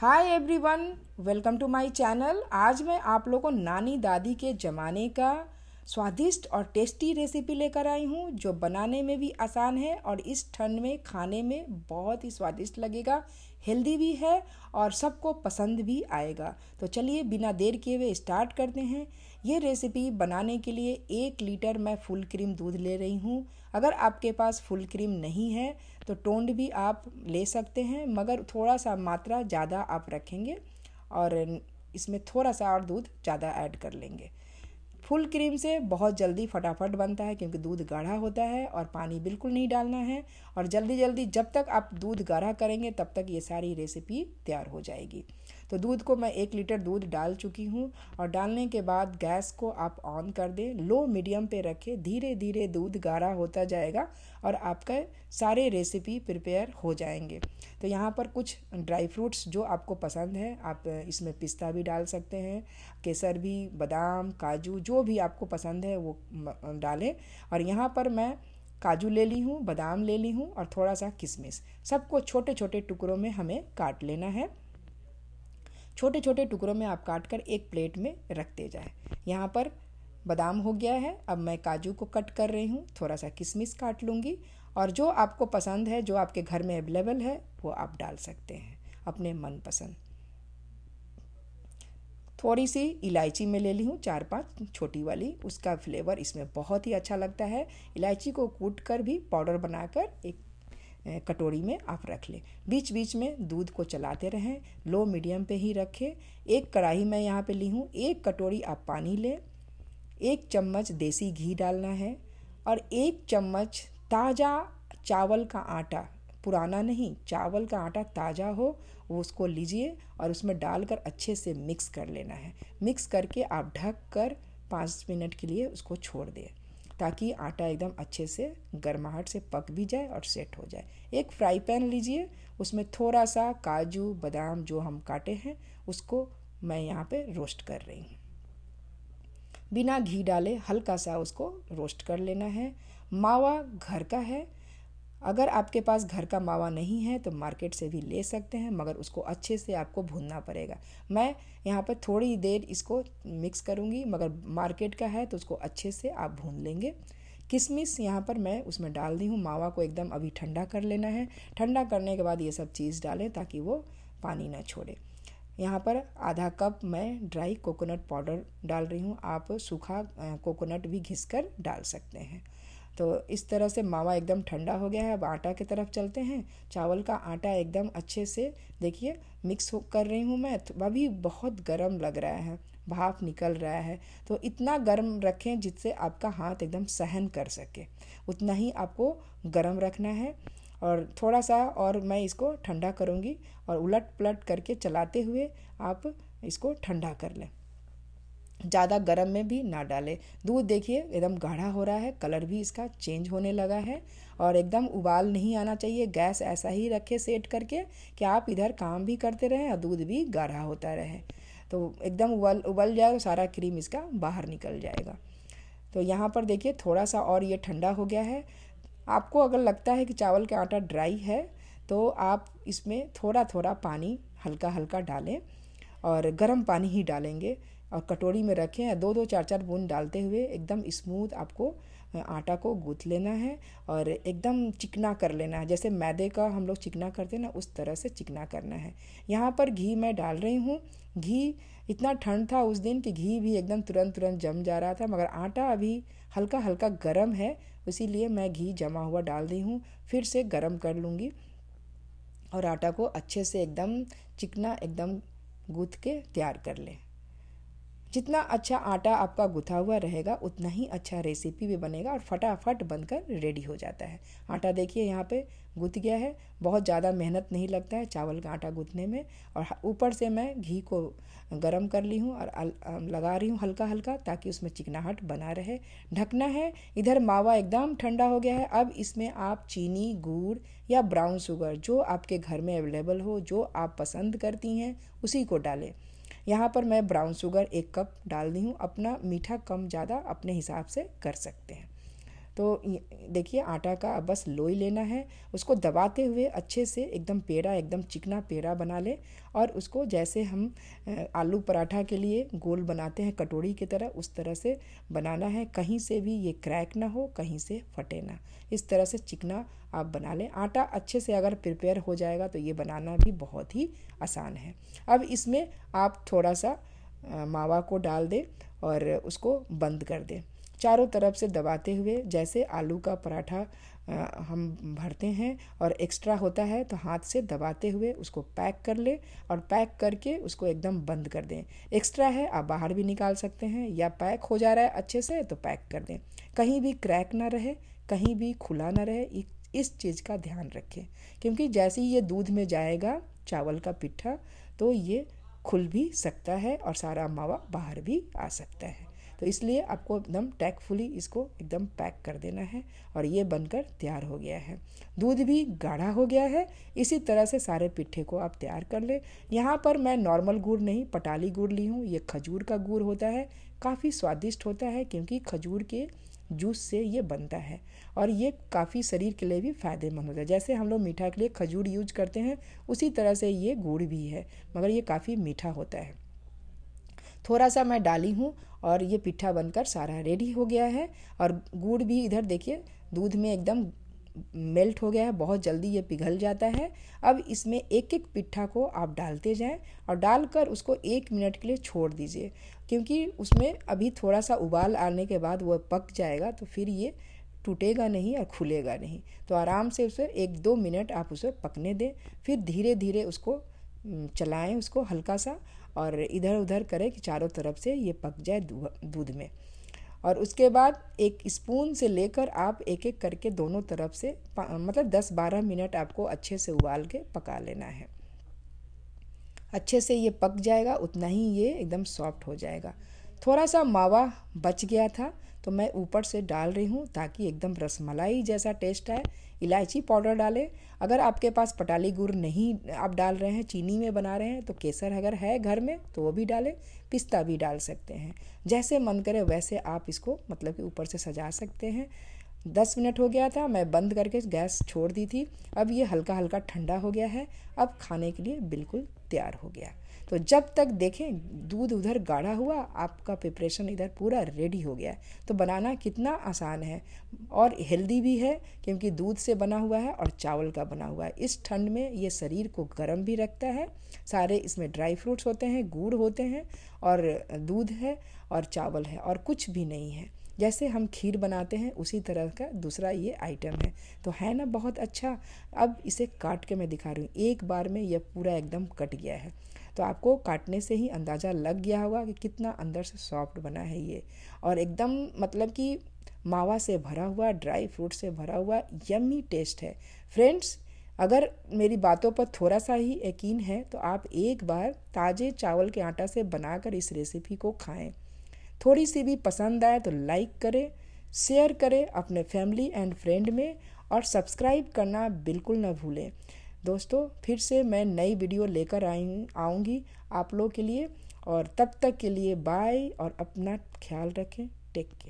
hi everyone welcome to my channel आज मैं आप लोगों को नानी दादी के ज़माने का स्वादिष्ट और टेस्टी रेसिपी लेकर आई हूँ जो बनाने में भी आसान है और इस ठंड में खाने में बहुत ही स्वादिष्ट लगेगा हेल्दी भी है और सबको पसंद भी आएगा तो चलिए बिना देर किए हुए स्टार्ट करते हैं ये रेसिपी बनाने के लिए एक लीटर मैं फुल क्रीम दूध ले रही हूँ अगर आपके पास फुल क्रीम नहीं है तो टोंड भी आप ले सकते हैं मगर थोड़ा सा मात्रा ज़्यादा आप रखेंगे और इसमें थोड़ा सा और दूध ज़्यादा ऐड कर लेंगे फुल क्रीम से बहुत जल्दी फटाफट बनता है क्योंकि दूध गाढ़ा होता है और पानी बिल्कुल नहीं डालना है और जल्दी जल्दी जब तक आप दूध गाढ़ा करेंगे तब तक ये सारी रेसिपी तैयार हो जाएगी तो दूध को मैं एक लीटर दूध डाल चुकी हूँ और डालने के बाद गैस को आप ऑन कर दें लो मीडियम पे रखें धीरे धीरे दूध गाढ़ा होता जाएगा और आपका सारे रेसिपी प्रिपेयर हो जाएंगे तो यहाँ पर कुछ ड्राई फ्रूट्स जो आपको पसंद है आप इसमें पिस्ता भी डाल सकते हैं केसर भी बादाम काजू जो भी आपको पसंद है वो डालें और यहाँ पर मैं काजू ले ली हूँ बादाम ले ली हूँ और थोड़ा सा किशमिश सबको छोटे छोटे टुकड़ों में हमें काट लेना है छोटे छोटे टुकड़ों में आप काट कर एक प्लेट में रखते जाए यहाँ पर बादाम हो गया है अब मैं काजू को कट कर रही हूँ थोड़ा सा किशमिश काट लूँगी और जो आपको पसंद है जो आपके घर में अवेलेबल है वो आप डाल सकते हैं अपने मनपसंद थोड़ी सी इलायची में ले ली हूँ चार पांच छोटी वाली उसका फ्लेवर इसमें बहुत ही अच्छा लगता है इलायची को कूट कर भी पाउडर बनाकर एक कटोरी में आप रख लें बीच बीच में दूध को चलाते रहें लो मीडियम पे ही रखें एक कढ़ाई मैं यहाँ पे ली हूँ एक कटोरी आप पानी लें एक चम्मच देसी घी डालना है और एक चम्मच ताज़ा चावल का आटा पुराना नहीं चावल का आटा ताज़ा हो वो उसको लीजिए और उसमें डालकर अच्छे से मिक्स कर लेना है मिक्स करके आप ढक कर पाँच मिनट के लिए उसको छोड़ दें ताकि आटा एकदम अच्छे से गर्माहट से पक भी जाए और सेट हो जाए एक फ्राई पैन लीजिए उसमें थोड़ा सा काजू बादाम जो हम काटे हैं उसको मैं यहाँ पे रोस्ट कर रही हूँ बिना घी डाले हल्का सा उसको रोस्ट कर लेना है मावा घर का है अगर आपके पास घर का मावा नहीं है तो मार्केट से भी ले सकते हैं मगर उसको अच्छे से आपको भूनना पड़ेगा मैं यहाँ पर थोड़ी देर इसको मिक्स करूँगी मगर मार्केट का है तो उसको अच्छे से आप भून लेंगे किशमिश यहाँ पर मैं उसमें डाल दी हूँ मावा को एकदम अभी ठंडा कर लेना है ठंडा करने के बाद ये सब चीज़ डालें ताकि वो पानी ना छोड़े यहाँ पर आधा कप मैं ड्राई कोकोनट पाउडर डाल रही हूँ आप सूखा कोकोनट भी घिस कर डाल सकते हैं तो इस तरह से मावा एकदम ठंडा हो गया है अब आटा की तरफ चलते हैं चावल का आटा एकदम अच्छे से देखिए मिक्स हो कर रही हूँ मैं तो अभी बहुत गर्म लग रहा है भाप निकल रहा है तो इतना गर्म रखें जिससे आपका हाथ एकदम सहन कर सके उतना ही आपको गर्म रखना है और थोड़ा सा और मैं इसको ठंडा करूँगी और उलट पलट करके चलाते हुए आप इसको ठंडा कर लें ज़्यादा गर्म में भी ना डालें दूध देखिए एकदम गाढ़ा हो रहा है कलर भी इसका चेंज होने लगा है और एकदम उबाल नहीं आना चाहिए गैस ऐसा ही रखे सेट करके कि आप इधर काम भी करते रहें और दूध भी गाढ़ा होता रहे तो एकदम उबल उबल जाए तो सारा क्रीम इसका बाहर निकल जाएगा तो यहाँ पर देखिए थोड़ा सा और ये ठंडा हो गया है आपको अगर लगता है कि चावल का आटा ड्राई है तो आप इसमें थोड़ा थोड़ा पानी हल्का हल्का डालें और गर्म पानी ही डालेंगे और कटोरी में रखें या दो दो चार चार बूंद डालते हुए एकदम स्मूथ आपको आटा को गूँथ लेना है और एकदम चिकना कर लेना है जैसे मैदे का हम लोग चिकना करते हैं ना उस तरह से चिकना करना है यहाँ पर घी मैं डाल रही हूँ घी इतना ठंड था उस दिन कि घी भी एकदम तुरंत तुरंत जम जा रहा था मगर आटा अभी हल्का हल्का गर्म है इसीलिए मैं घी जमा हुआ डाल दी हूँ फिर से गर्म कर लूँगी और आटा को अच्छे से एकदम चिकना एकदम गूँथ के तैयार कर लें जितना अच्छा आटा आपका गुथा हुआ रहेगा उतना ही अच्छा रेसिपी भी बनेगा और फटाफट बनकर रेडी हो जाता है आटा देखिए यहाँ पे गुथ गया है बहुत ज़्यादा मेहनत नहीं लगता है चावल का आटा गुथने में और ऊपर से मैं घी को गरम कर ली हूँ और लगा रही हूँ हल्का हल्का ताकि उसमें चिकनाहट बना रहे ढकना है इधर मावा एकदम ठंडा हो गया है अब इसमें आप चीनी गुड़ या ब्राउन शुगर जो आपके घर में अवेलेबल हो जो आप पसंद करती हैं उसी को डालें यहाँ पर मैं ब्राउन शुगर एक कप डाल दी हूँ अपना मीठा कम ज़्यादा अपने हिसाब से कर सकते हैं तो देखिए आटा का अब बस लोई लेना है उसको दबाते हुए अच्छे से एकदम पेड़ा एकदम चिकना पेड़ा बना ले और उसको जैसे हम आलू पराठा के लिए गोल बनाते हैं कटोरी की तरह उस तरह से बनाना है कहीं से भी ये क्रैक ना हो कहीं से फटे ना इस तरह से चिकना आप बना लें आटा अच्छे से अगर प्रिपेयर हो जाएगा तो ये बनाना भी बहुत ही आसान है अब इसमें आप थोड़ा सा मावा को डाल दें और उसको बंद कर दें चारों तरफ से दबाते हुए जैसे आलू का पराठा हम भरते हैं और एक्स्ट्रा होता है तो हाथ से दबाते हुए उसको पैक कर ले और पैक करके उसको एकदम बंद कर दें एक्स्ट्रा है आप बाहर भी निकाल सकते हैं या पैक हो जा रहा है अच्छे से तो पैक कर दें कहीं भी क्रैक ना रहे कहीं भी खुला ना रहे इस चीज़ का ध्यान रखें क्योंकि जैसे ही ये दूध में जाएगा चावल का पिट्ठा तो ये खुल भी सकता है और सारा मावा बाहर भी आ सकता है तो इसलिए आपको एकदम टैकफुली इसको एकदम पैक कर देना है और ये बनकर तैयार हो गया है दूध भी गाढ़ा हो गया है इसी तरह से सारे पिट्ठे को आप तैयार कर लें यहाँ पर मैं नॉर्मल गुड़ नहीं पटाली गुड़ ली हूँ ये खजूर का गुड़ होता है काफ़ी स्वादिष्ट होता है क्योंकि खजूर के जूस से ये बनता है और ये काफ़ी शरीर के लिए भी फ़ायदेमंद होता है जैसे हम लोग मीठा के लिए खजूर यूज करते हैं उसी तरह से ये गुड़ भी है मगर ये काफ़ी मीठा होता है थोड़ा सा मैं डाली हूँ और ये पिट्ठा बनकर सारा रेडी हो गया है और गुड़ भी इधर देखिए दूध में एकदम मेल्ट हो गया है बहुत जल्दी ये पिघल जाता है अब इसमें एक एक पिट्ठा को आप डालते जाएं और डालकर उसको एक मिनट के लिए छोड़ दीजिए क्योंकि उसमें अभी थोड़ा सा उबाल आने के बाद वह पक जाएगा तो फिर ये टूटेगा नहीं और खुलेगा नहीं तो आराम से उसे एक दो मिनट आप उसे पकने दें फिर धीरे धीरे उसको चलाएं उसको हल्का सा और इधर उधर करें कि चारों तरफ से ये पक जाए दूध में और उसके बाद एक स्पून से लेकर आप एक एक करके दोनों तरफ से मतलब 10-12 मिनट आपको अच्छे से उबाल के पका लेना है अच्छे से ये पक जाएगा उतना ही ये एकदम सॉफ्ट हो जाएगा थोड़ा सा मावा बच गया था तो मैं ऊपर से डाल रही हूँ ताकि एकदम रसमलाई जैसा टेस्ट आए इलायची पाउडर डालें अगर आपके पास पटाली गुड़ नहीं आप डाल रहे हैं चीनी में बना रहे हैं तो केसर अगर है घर में तो वो भी डालें पिस्ता भी डाल सकते हैं जैसे मन करे वैसे आप इसको मतलब कि ऊपर से सजा सकते हैं दस मिनट हो गया था मैं बंद करके गैस छोड़ दी थी अब ये हल्का हल्का ठंडा हो गया है अब खाने के लिए बिल्कुल तैयार हो गया तो जब तक देखें दूध उधर गाढ़ा हुआ आपका प्रिपरेशन इधर पूरा रेडी हो गया है तो बनाना कितना आसान है और हेल्दी भी है क्योंकि दूध से बना हुआ है और चावल का बना हुआ है इस ठंड में ये शरीर को गर्म भी रखता है सारे इसमें ड्राई फ्रूट्स होते हैं गुड़ होते हैं और दूध है और चावल है और कुछ भी नहीं है जैसे हम खीर बनाते हैं उसी तरह का दूसरा ये आइटम है तो है ना बहुत अच्छा अब इसे काट के मैं दिखा रही हूँ एक बार में यह पूरा एकदम कट गया है तो आपको काटने से ही अंदाज़ा लग गया होगा कि कितना अंदर से सॉफ्ट बना है ये और एकदम मतलब कि मावा से भरा हुआ ड्राई फ्रूट से भरा हुआ यम्मी टेस्ट है फ्रेंड्स अगर मेरी बातों पर थोड़ा सा ही यकीन है तो आप एक बार ताज़े चावल के आटा से बनाकर इस रेसिपी को खाएं थोड़ी सी भी पसंद आए तो लाइक करें शेयर करें अपने फैमिली एंड फ्रेंड में और सब्सक्राइब करना बिल्कुल ना भूलें दोस्तों फिर से मैं नई वीडियो लेकर आई आऊँगी आप लोग के लिए और तब तक के लिए बाय और अपना ख्याल रखें टेक केयर